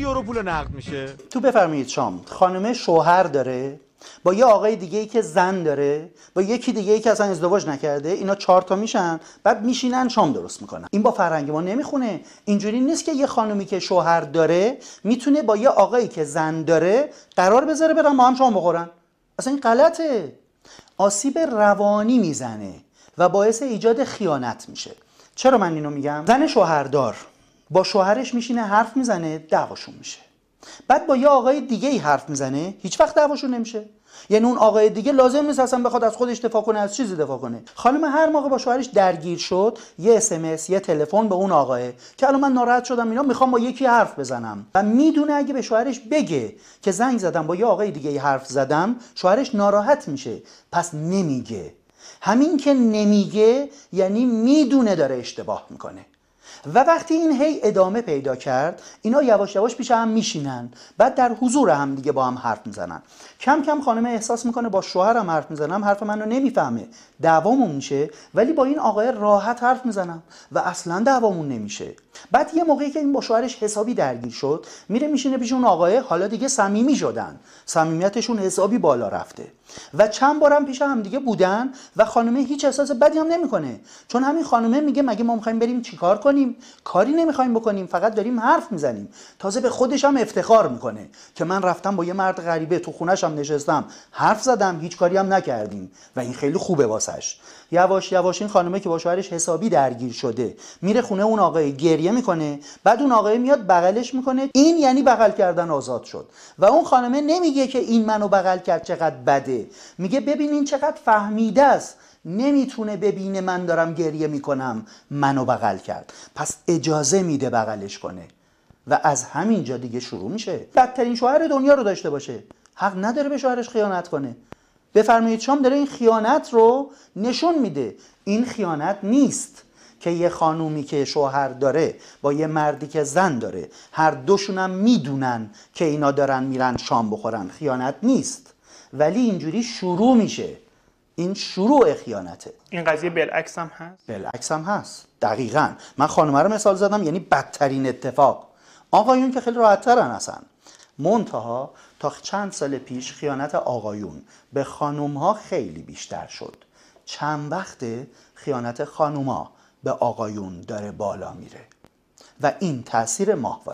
یورو پول نقد میشه تو بفرمایید شام خانم شوهر داره با یه آقای دیگه ای که زن داره با یکی دیگه ای که اصلا ازدواج نکرده اینا چهار تا میشن بعد میشینن شام درست میکنن این با فرهنگ ما نمیخونه اینجوری نیست که یه خانومی که شوهر داره میتونه با یه آقایی که زن داره قرار بذاره برن ما هم شام بخورن اصلا این غلطه آسیب روانی میزنه و باعث ایجاد خیانت میشه چرا من اینو میگم زن شوهردار با شوهرش میشینه حرف میزنه دعواشون میشه بعد با یه آقای دیگه ای حرف میزنه هیچ وقت دعواشون نمیشه یعنی اون آقای دیگه لازم نیست اصلا بخواد از خودش دفاع کنه از چیزی دفاع کنه خانم هر موقع با شوهرش درگیر شد یه اسمس یه تلفن به اون آقاه که الان من ناراحت شدم اینا میخوام با یکی حرف بزنم و میدونه اگه به شوهرش بگه که زنگ زدم با یه آقای دیگه حرف زدم شوهرش ناراحت میشه پس نمیگه همین که نمیگه یعنی میدونه داره اشتباه میکنه و وقتی این هی ادامه پیدا کرد اینا یواش یواش پیش هم میشینن بعد در حضور هم دیگه با هم حرف میزنن کم کم خانم احساس میکنه با شوهرم حرف میزنم حرف منو نمیفهمه دعوامون میشه ولی با این آقای راحت حرف میزنم و اصلا دعوامون نمیشه بعد یه موقعی که این با شوهرش حسابی درگیر شد میره میشینه پیش اون آقایه حالا دیگه صمیمی شدن صمیمیتشون حسابی بالا رفته و چند بارم پیش هم دیگه بودن و خانمه هیچ احساس بدی هم نمیکنه چون همین خانمه میگه مگه ما میخوایم بریم چیکار کنیم کاری نمیخوایم بکنیم فقط داریم حرف میزنیم تازه به خودش هم افتخار میکنه که من رفتم با یه مرد غریبه تو خونش هم نشستم حرف زدم هیچ کاری هم نکردیم و این خیلی خوبه واسش یواش یواش این خانومه که با شوهرش حسابی درگیر شده میره خونه اون آقای گریه میکنه بعد اون آقای میاد بغلش میکنه این یعنی بغل کردن آزاد شد و اون خانمه نمیگه که این منو بغل کرد چقدر بده میگه این چقدر فهمیده است نمیتونه ببینه من دارم گریه میکنم منو بغل کرد پس اجازه میده بغلش کنه و از همینجا دیگه شروع میشه بدترین شوهر دنیا رو داشته باشه حق نداره به شوهرش خیانت کنه بفرمایید شام داره این خیانت رو نشون میده این خیانت نیست که یه خانومی که شوهر داره با یه مردی که زن داره هر دوشونم میدونن که اینا دارن میرن شام بخورن خیانت نیست ولی اینجوری شروع میشه این شروع خیانته این قضیه بالعکس هم هست بالعکس هم هست دقیقا من خانمه رو مثال زدم یعنی بدترین اتفاق آقایون که خیلی راحتترن اصلا منتها تا چند سال پیش خیانت آقایون به خانم ها خیلی بیشتر شد چند وقت خیانت خانوما به آقایون داره بالا میره و این تاثیر ماهواره